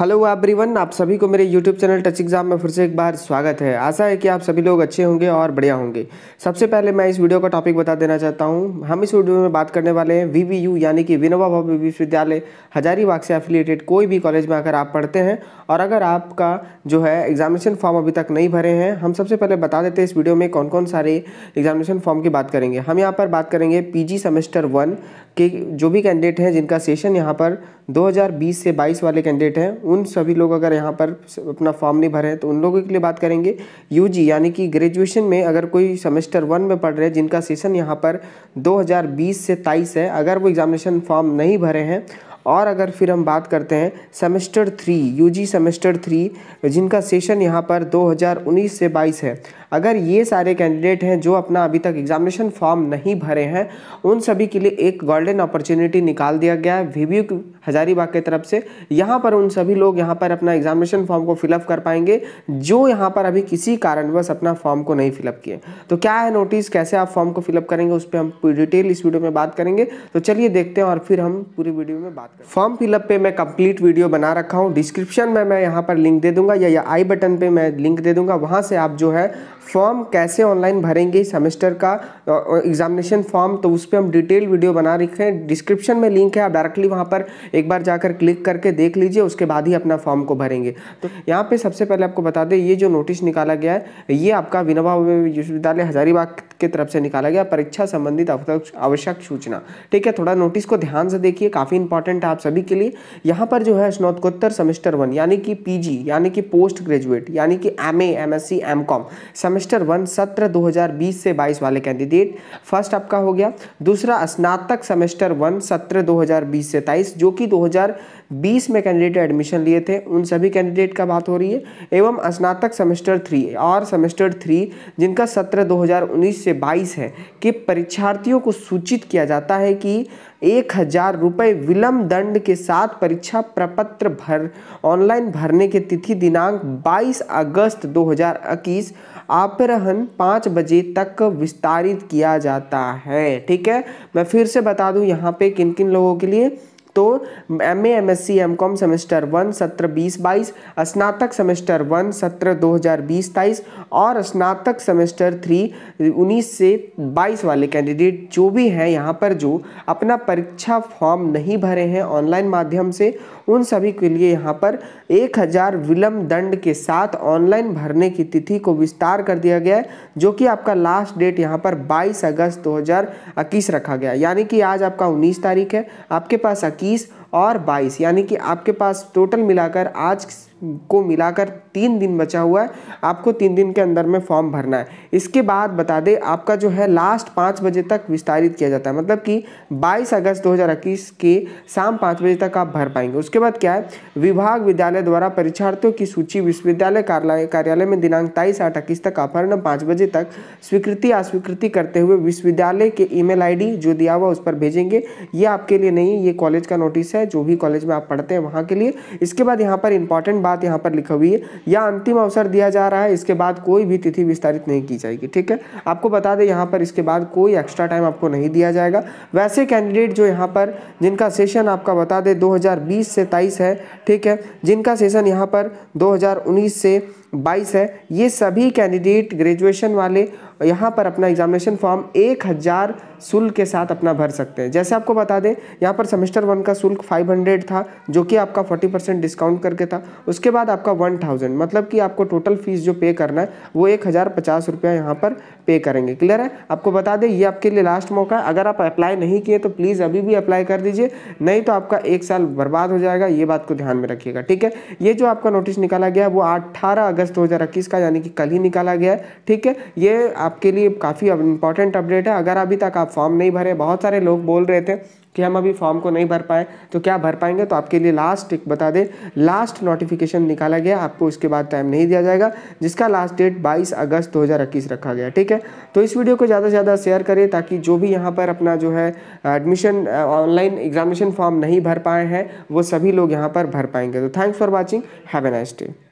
hello everyone आप सभी को मेरे यूट्यूब चैनल टच एग्जाम में फिर से एक बार स्वागत है आशा है कि आप सभी लोग अच्छे होंगे और बढ़िया होंगे सबसे पहले मैं इस वीडियो का टॉपिक बता देना चाहता हूं हम इस वीडियो में बात करने वाले हैं वीवीयू यानी कि विनोबा भाव विश्वविद्यालय हजारीबाग से एफिलेटेड कोई भी कॉलेज में अगर आप पढ़ते हैं और अगर आपका जो है एग्जामिनेशन फॉर्म अभी तक नहीं भरे हैं हम सबसे पहले बता देते हैं इस वीडियो में कौन कौन सारे एग्जामिनेशन फॉर्म की बात करेंगे हम यहाँ पर बात करेंगे पी सेमेस्टर वन के जो भी कैंडिडेट हैं जिनका सेशन यहाँ पर दो से बाईस वाले कैंडिडेट हैं उन सभी लोग अगर यहाँ पर अपना फॉर्म नहीं भरे हैं तो उन लोगों के लिए बात करेंगे यू यानी कि ग्रेजुएशन में अगर कोई सेमेस्टर वन में पढ़ रहे हैं जिनका सेशन यहाँ पर 2020 से 23 है अगर वो एग्जामिनेशन फॉर्म नहीं भरे हैं और अगर फिर हम बात करते हैं semester three UG semester three जिनका सेशन यहाँ पर 2019 से 22 है अगर ये सारे कैंडिडेट हैं जो अपना अभी तक एग्जामिनेशन फॉर्म नहीं भरे हैं उन सभी के लिए एक गोल्डन अपॉर्चुनिटी निकाल दिया गया है वीवी हजारीबाग के तरफ से यहाँ पर उन सभी लोग यहाँ पर अपना एग्जामिनेशन फॉर्म को फिलअप कर पाएंगे जो यहाँ पर अभी किसी कारणवश अपना फॉर्म को नहीं फिलअप किए तो क्या है नोटिस कैसे आप फॉर्म को फिलअप करेंगे उस पर हम डिटेल इस वीडियो में बात करेंगे तो चलिए देखते हैं और फिर हम पूरी वीडियो में बात फॉर्म फिलअप पे मैं कंप्लीट वीडियो बना रखा हूँ डिस्क्रिप्शन में मैं यहाँ पर लिंक दे दूंगा या या आई बटन पे मैं लिंक दे दूंगा वहाँ से आप जो है फॉर्म कैसे ऑनलाइन भरेंगे सेमेस्टर का एग्जामिनेशन फॉर्म तो उस पर हम डिटेल वीडियो बना रखे हैं डिस्क्रिप्शन में लिंक है आप डायरेक्टली वहाँ पर एक बार जाकर क्लिक करके देख लीजिए उसके बाद ही अपना फॉर्म को भरेंगे तो यहाँ पर सबसे पहले आपको बता दें ये जो नोटिस निकाला गया है ये आपका विनोबा विश्वविद्यालय हजारीबाग के तरफ से निकाला गया परीक्षा संबंधित आवश्यक सूचना ठीक है थोड़ा नोटिस को ध्यान से देखिए काफ़ी इंपॉर्टेंट आप सभी के लिए यहाँ पर जो है स्नातकोत्तर सेमेस्टर वन यानी कि पीजी यानी कि पोस्ट ग्रेजुएट यानी कि MA MSc MCom semester one सत्र 2020 से 22 वाले कैंडिडेट फर्स्ट आपका हो गया दूसरा स्नातक सेमेस्टर वन सत्र 2020 से 23 जो कि 2020 में कैंडिडेट एडमिशन लिए थे उन सभी कैंडिडेट का बात हो रही है एवं स्नातक सेमेस्टर थ्री और सेमेस्टर थ्री जिनका सत्र 2019 से बाईस है कि परीक्षार्थियों को सूचित किया जाता है कि एक हजार रुपये विलम्ब दंड के साथ परीक्षा प्रपत्र भर ऑनलाइन भरने की तिथि दिनांक 22 अगस्त 2021 अपराहन पाँच बजे तक विस्तारित किया जाता है ठीक है मैं फिर से बता दूं यहाँ पे किन किन लोगों के लिए तो M A M S C M com semester one सत्र बीस बाईस स्नातक सेमेस्टर वन सत्र दो हज़ार बीस तेईस और स्नातक सेमेस्टर थ्री उन्नीस से बाईस वाले कैंडिडेट जो भी हैं यहाँ पर जो अपना परीक्षा फॉर्म नहीं भरे हैं ऑनलाइन माध्यम से उन सभी के लिए यहाँ पर एक हज़ार विलम्ब दंड के साथ ऑनलाइन भरने की तिथि को विस्तार कर दिया गया है जो कि आपका लास्ट डेट यहाँ पर बाईस अगस्त दो हज़ार इक्कीस रखा गया यानी कि आज आपका उन्नीस तारीख है आपके पास इक्कीस keys और 22 यानी कि आपके पास टोटल मिलाकर आज को मिलाकर तीन दिन बचा हुआ है आपको तीन दिन के अंदर में फॉर्म भरना है इसके बाद बता दें आपका जो है लास्ट पाँच बजे तक विस्तारित किया जाता है मतलब कि 22 अगस्त 2021 के शाम पाँच बजे तक आप भर पाएंगे उसके बाद क्या है विभाग विद्यालय द्वारा परीक्षार्थियों की सूची विश्वविद्यालय कार्यालय कार्यालय में दिनांक तेईस आठ इक्कीस तक अपहरण पाँच बजे तक स्वीकृति अस्वीकृति करते हुए विश्वविद्यालय के ई मेल जो दिया हुआ उस पर भेजेंगे ये आपके लिए नहीं ये कॉलेज का नोटिस है है जो भी कॉलेज में आप पढ़ते हैं वहाँ के लिए इसके बाद यहाँ पर इंपॉर्टेंट बात यहाँ पर लिखा हुई है या अंतिम अवसर दिया जा रहा है इसके बाद कोई भी तिथि विस्तारित नहीं की जाएगी ठीक है आपको बता दें यहाँ पर इसके बाद कोई एक्स्ट्रा टाइम आपको नहीं दिया जाएगा वैसे कैंडिडेट जो यहाँ पर जिनका सेशन आपका बता दें दो से तेईस है ठीक है जिनका सेशन यहाँ पर दो से बाईस है ये सभी कैंडिडेट ग्रेजुएशन वाले यहाँ पर अपना एग्जामिनेशन फॉर्म एक हज़ार शुल्क के साथ अपना भर सकते हैं जैसे आपको बता दें यहाँ पर सेमेस्टर वन का शुल्क 500 था जो कि आपका 40 परसेंट डिस्काउंट करके था उसके बाद आपका 1000 मतलब कि आपको टोटल फीस जो पे करना है वो एक हज़ार पचास रुपया यहाँ पर पे करेंगे क्लियर है आपको बता दें ये आपके लिए लास्ट मौका है अगर आप अप्लाई नहीं किए तो प्लीज़ अभी भी अप्लाई कर दीजिए नहीं तो आपका एक साल बर्बाद हो जाएगा ये बात को ध्यान में रखिएगा ठीक है ये जो आपका नोटिस निकाला गया वो अट्ठारह अगस्त अगस्त 2021 का यानी कि कल ही निकाला गया है ठीक है ये आपके लिए काफ़ी इंपॉर्टेंट अपडेट है अगर अभी तक आप फॉर्म नहीं भरे बहुत सारे लोग बोल रहे थे कि हम अभी फॉर्म को नहीं भर पाए तो क्या भर पाएंगे तो आपके लिए लास्ट एक बता दें लास्ट नोटिफिकेशन निकाला गया आपको उसके बाद टाइम नहीं दिया जाएगा जिसका लास्ट डेट 22 अगस्त 2021 रखा गया ठीक है तो इस वीडियो को ज़्यादा से ज़्यादा शेयर करें ताकि जो भी यहाँ पर अपना जो है एडमिशन ऑनलाइन एग्जामिनेशन फॉर्म नहीं भर पाए हैं वो सभी लोग यहाँ पर भर पाएंगे तो thanks for watching have a nice day